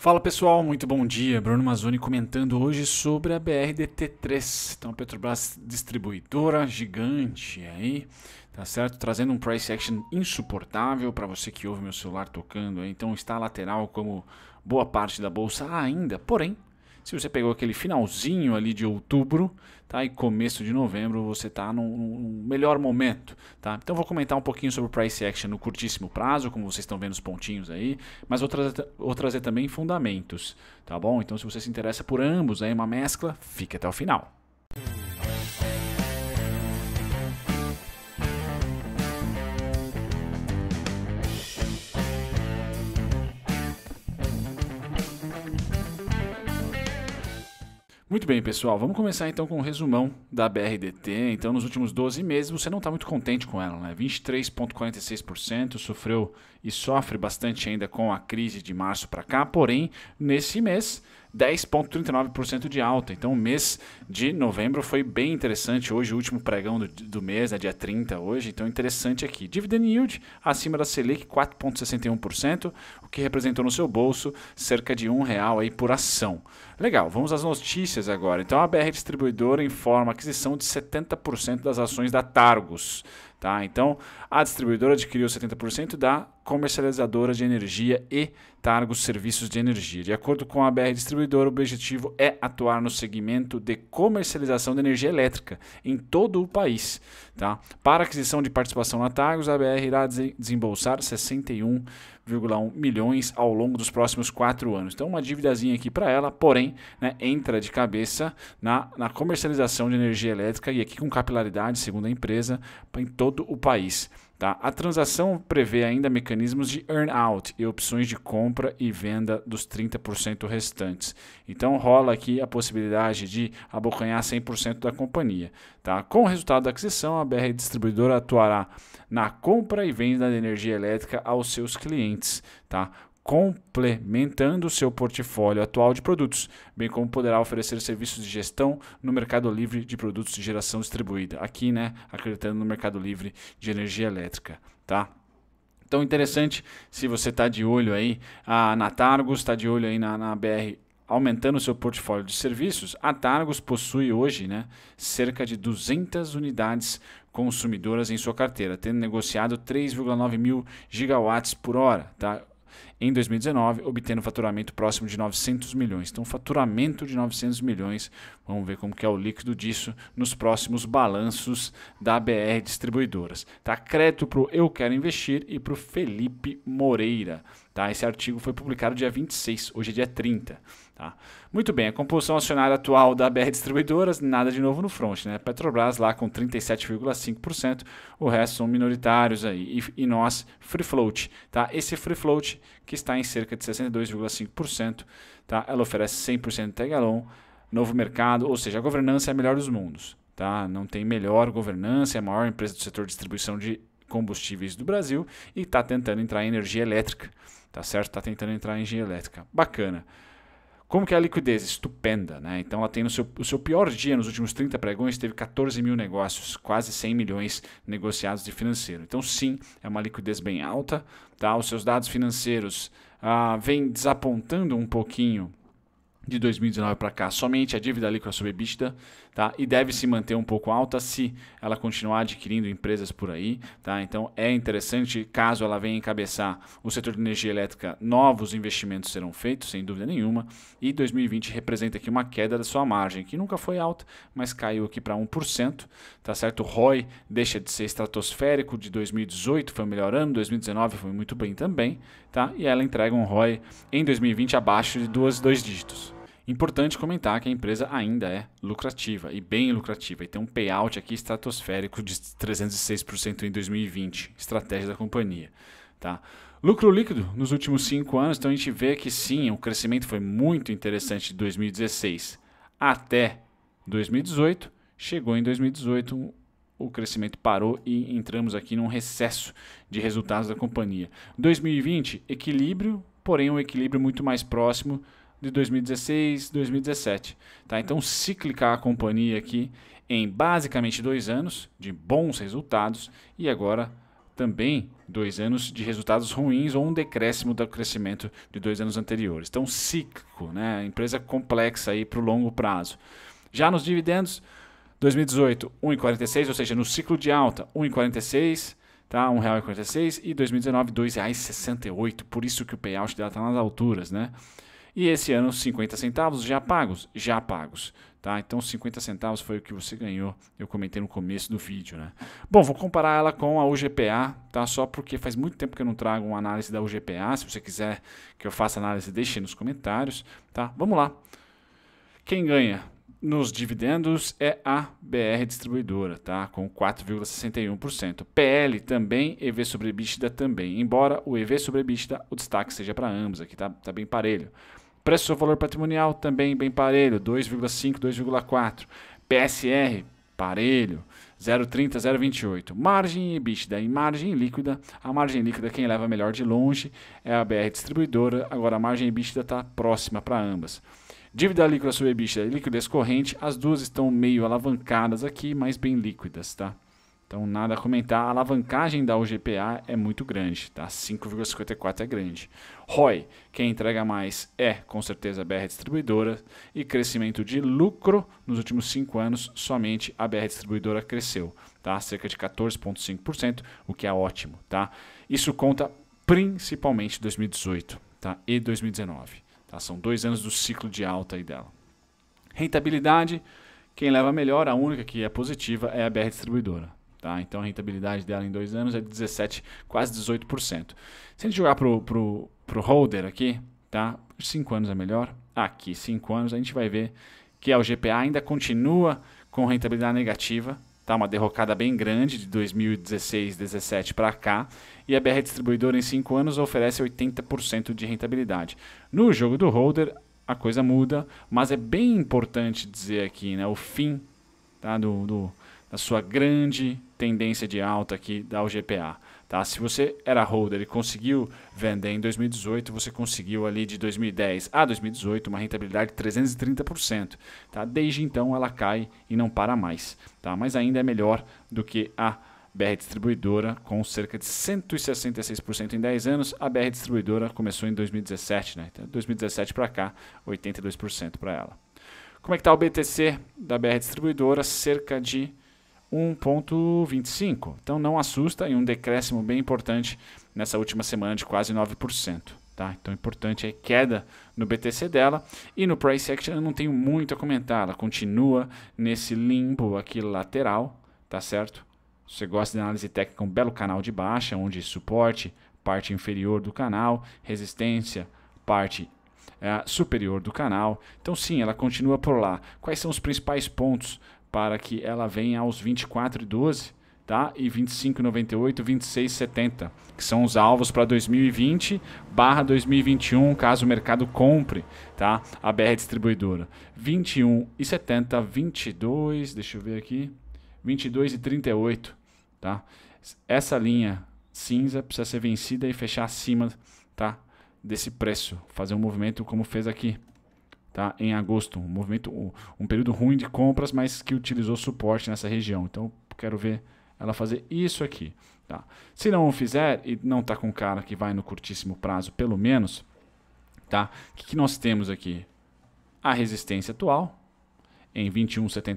Fala pessoal, muito bom dia. Bruno Mazzoni comentando hoje sobre a BRDT3. Então, a Petrobras distribuidora gigante aí, tá certo? Trazendo um price action insuportável para você que ouve meu celular tocando aí. Então, está lateral como boa parte da bolsa ainda, porém, se você pegou aquele finalzinho ali de outubro tá, e começo de novembro, você está num, num, melhor momento. Tá? Então vou comentar um pouquinho sobre o price action no curtíssimo prazo, como vocês estão vendo os pontinhos aí, mas vou trazer, vou trazer é também fundamentos, tá bom? Então se você se interessa por ambos, aí é uma mescla, fique até o final. Muito bem, pessoal, vamos começar então com um resumão da BRDT. Então, nos últimos 12 meses, você não está muito contente com ela, né? 23,46%, sofreu e sofre bastante ainda com a crise de março para cá, porém, nesse mês, 10,39% de alta. Então, o mês de novembro foi bem interessante. Hoje, o último pregão do, do mês, né, dia 30 hoje. Então, interessante aqui. Dividend yield acima da Selic, 4,61%, o que representou no seu bolso cerca de um real aí por ação. Legal, vamos às notícias agora. Então, a BR Distribuidora informa a aquisição de 70% das ações da targus Tá? Então, a distribuidora adquiriu 70% da comercializadora de energia e Targos Serviços de Energia. De acordo com a BR Distribuidora, o objetivo é atuar no segmento de comercialização de energia elétrica em todo o país. Tá? Para aquisição de participação na Targos, a BR irá desembolsar 61,1 milhões ao longo dos próximos quatro anos. Então, uma dívidazinha aqui para ela, porém, né, entra de cabeça na, na comercialização de energia elétrica e aqui com capilaridade, segundo a empresa, em todo todo o país. Tá? A transação prevê ainda mecanismos de earn-out e opções de compra e venda dos 30% restantes. Então rola aqui a possibilidade de abocanhar 100% da companhia. Tá? Com o resultado da aquisição, a BR Distribuidora atuará na compra e venda de energia elétrica aos seus clientes, tá? complementando seu portfólio atual de produtos, bem como poderá oferecer serviços de gestão no mercado livre de produtos de geração distribuída. Aqui, né, acreditando no mercado livre de energia elétrica, tá? Então, interessante se você está de olho aí a, na Targus, está de olho aí na, na BR aumentando o seu portfólio de serviços, a Targus possui hoje né, cerca de 200 unidades consumidoras em sua carteira, tendo negociado 3,9 mil gigawatts por hora. Tá? em 2019, obtendo faturamento próximo de 900 milhões. Então, faturamento de 900 milhões, vamos ver como que é o líquido disso nos próximos balanços da BR Distribuidoras. Tá? Crédito para o Eu Quero Investir e para o Felipe Moreira. Tá? Esse artigo foi publicado dia 26, hoje é dia 30. Tá? Muito bem, a composição acionária atual da BR Distribuidoras, nada de novo no front, né? Petrobras lá com 37,5%, o resto são minoritários aí. E, e, nós, free float, tá? Esse free float que está em cerca de 62,5%, tá? Ela oferece 100% Tegalon, novo mercado, ou seja, a governança é a melhor dos mundos, tá? Não tem melhor governança, é a maior empresa do setor de distribuição de combustíveis do Brasil e está tentando entrar em energia elétrica, tá certo? Está tentando entrar em energia elétrica. Bacana. Como que é a liquidez? Estupenda, né? Então ela tem no seu, o seu pior dia nos últimos 30 pregões, teve 14 mil negócios, quase 100 milhões negociados de financeiro. Então sim, é uma liquidez bem alta, tá? Os seus dados financeiros ah, vêm desapontando um pouquinho de 2019 para cá, somente a dívida líquida sobre EBITDA tá? E deve se manter um pouco alta se ela continuar adquirindo empresas por aí, tá? Então é interessante caso ela venha encabeçar o setor de energia elétrica, novos investimentos serão feitos, sem dúvida nenhuma. E 2020 representa aqui uma queda da sua margem, que nunca foi alta, mas caiu aqui para 1%, tá certo? O ROI deixa de ser estratosférico, de 2018 foi o melhor ano, 2019 foi muito bem também, tá? E ela entrega um ROI em 2020 abaixo de duas, dois dígitos. Importante comentar que a empresa ainda é lucrativa e bem lucrativa e tem um payout aqui estratosférico de 306% em 2020, estratégia da companhia. Tá? Lucro líquido nos últimos cinco anos, então a gente vê que sim, o crescimento foi muito interessante de 2016 até 2018. Chegou em 2018, o crescimento parou e entramos aqui num recesso de resultados da companhia. 2020, equilíbrio, porém um equilíbrio muito mais próximo de 2016, 2017. Tá? Então, cíclica a companhia aqui em basicamente dois anos de bons resultados e agora também dois anos de resultados ruins ou um decréscimo do crescimento de dois anos anteriores. Então, cíclico, né? empresa complexa para o longo prazo. Já nos dividendos, 2018, 1,46, ou seja, no ciclo de alta, 1,46 tá? R$ 1,46 e 2019 R$ 2,68. Por isso que o payout dela está nas alturas, né? E esse ano, 50 centavos já pagos, já pagos. Tá? Então, 50 centavos foi o que você ganhou, eu comentei no começo do vídeo. Né? Bom, vou comparar ela com a UGPA, tá? só porque faz muito tempo que eu não trago uma análise da UGPA. Se você quiser que eu faça análise, deixe nos comentários. Tá? Vamos lá. Quem ganha? nos dividendos é a BR Distribuidora, tá? Com 4,61%. PL também, EV sobre EBITDA também. Embora o EV sobre EBITDA, o destaque seja para ambos, aqui tá, tá bem parelho. Preço sobre valor patrimonial também bem parelho, 2,5, 2,4. PSR, parelho, 0,30, 0,28. Margem e EBITDA em margem líquida. A margem líquida, quem leva melhor de longe é a BR Distribuidora. Agora, a margem EBITDA está próxima para ambas. Dívida líquida sobre EBITDA e liquidez corrente, as duas estão meio alavancadas aqui, mas bem líquidas, tá? Então, nada a comentar. A alavancagem da UGPA é muito grande, tá? 5,54 é grande. ROI, quem entrega mais é, com certeza, a BR Distribuidora. E crescimento de lucro, nos últimos 5 anos, somente a BR Distribuidora cresceu, tá? Cerca de 14,5%, o que é ótimo, tá? Isso conta principalmente 2018 tá? e 2019. Tá? São dois anos do ciclo de alta aí dela. Rentabilidade, quem leva melhor, a única que é positiva é a BR Distribuidora. Tá? Então a rentabilidade dela em dois anos é de 17, quase 18%. Se a gente jogar para o pro, pro holder aqui, tá? 5 anos é melhor. Aqui, 5 anos, a gente vai ver que a GPA ainda continua com rentabilidade negativa, tá? Uma derrocada bem grande de 2016, 17 para cá, e a BR distribuidora em 5 anos oferece 80% de rentabilidade. No jogo do holder, a coisa muda, mas é bem importante dizer aqui, né, o fim, tá, do, do na sua grande tendência de alta aqui da UGPA. Tá? Se você era holder e conseguiu vender em 2018, você conseguiu ali de 2010 a 2018 uma rentabilidade de 330%. Tá? Desde então ela cai e não para mais. Tá? Mas ainda é melhor do que a BR Distribuidora com cerca de 166% em 10 anos. A BR Distribuidora começou em 2017, né? Então, 2017 para cá, 82% para ela. Como é que está o BTC da BR Distribuidora? Cerca de 1,25. Então não assusta e um decréscimo bem importante nessa última semana de quase 9%. Tá? Então, importante é queda no BTC dela. E no price action eu não tenho muito a comentar. Ela continua nesse limbo aqui lateral, tá certo? Você gosta de análise técnica, um belo canal de baixa, onde suporte, parte inferior do canal, resistência, parte é, superior do canal. Então, sim, ela continua por lá. Quais são os principais pontos para que ela venha aos 24,12 tá? e 25,98, 26,70, que são os alvos para 2020 barra 2021, caso o mercado compre tá? a BR distribuidora. 21,70, 22, deixa eu ver aqui, 22,38. Tá? Essa linha cinza precisa ser vencida e fechar acima tá? desse preço, fazer um movimento como fez aqui, tá? em agosto. Um, movimento, um período ruim de compras, mas que utilizou suporte nessa região. Então, quero ver ela fazer isso aqui. Tá? Se não fizer e não está com cara que vai no curtíssimo prazo, pelo menos, tá? o que, que nós temos aqui? A resistência atual, em 21,70,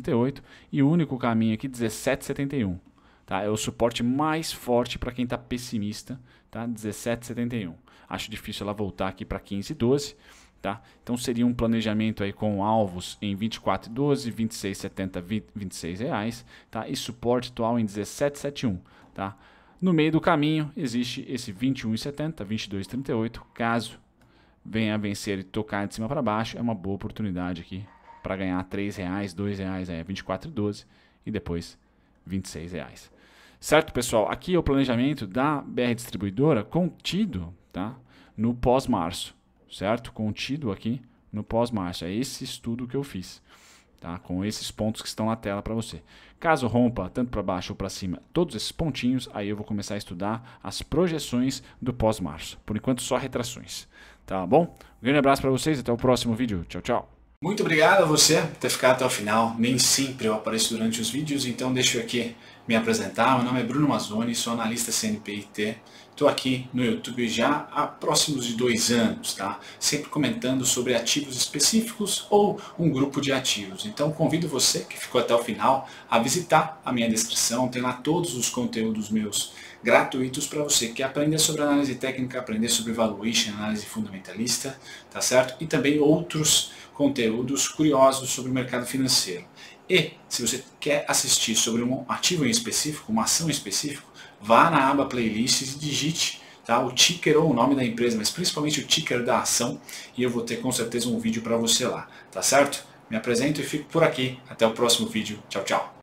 22,38 e o único caminho aqui 17,71. Tá? É o suporte mais forte para quem está pessimista, tá? 17,71. Acho difícil ela voltar aqui para 15,12, Tá? Então seria um planejamento aí com alvos em 24,12, 26,70, 20, 26 reais, tá? E suporte atual em 17,71, tá? No meio do caminho existe esse 21,70, 22,38. Caso venha a vencer e tocar de cima para baixo, é uma boa oportunidade aqui para ganhar R$ reais, R$ reais, é 24,12 e depois R$ reais. Certo, pessoal? Aqui é o planejamento da BR Distribuidora contido, tá? No pós-março certo? Contido aqui no pós-marcha. É esse estudo que eu fiz, tá? Com esses pontos que estão na tela para você. Caso rompa tanto para baixo ou para cima todos esses pontinhos, aí eu vou começar a estudar as projeções do pós-março. Por enquanto, só retrações, tá bom? Um grande abraço para vocês, até o próximo vídeo. Tchau, tchau. Muito obrigado a você por ter ficado até o final. Nem sempre eu apareço durante os vídeos, então deixo aqui me apresentar. Meu nome é Bruno Mazzoni, sou analista CNPIT. Estou aqui no YouTube já há próximos de dois anos, tá? Sempre comentando sobre ativos específicos ou um grupo de ativos. Então convido você que ficou até o final a visitar a minha descrição. Tem lá todos os conteúdos meus gratuitos para você que aprender sobre análise técnica, aprender sobre valuation, análise fundamentalista, tá certo? E também outros conteúdos curiosos sobre o mercado financeiro. E, se você quer assistir sobre um ativo em específico, uma ação em específico, vá na aba playlists e digite tá, o ticker ou o nome da empresa, mas principalmente o ticker da ação, e eu vou ter com certeza um vídeo para você lá, tá certo? Me apresento e fico por aqui. Até o próximo vídeo. Tchau, tchau.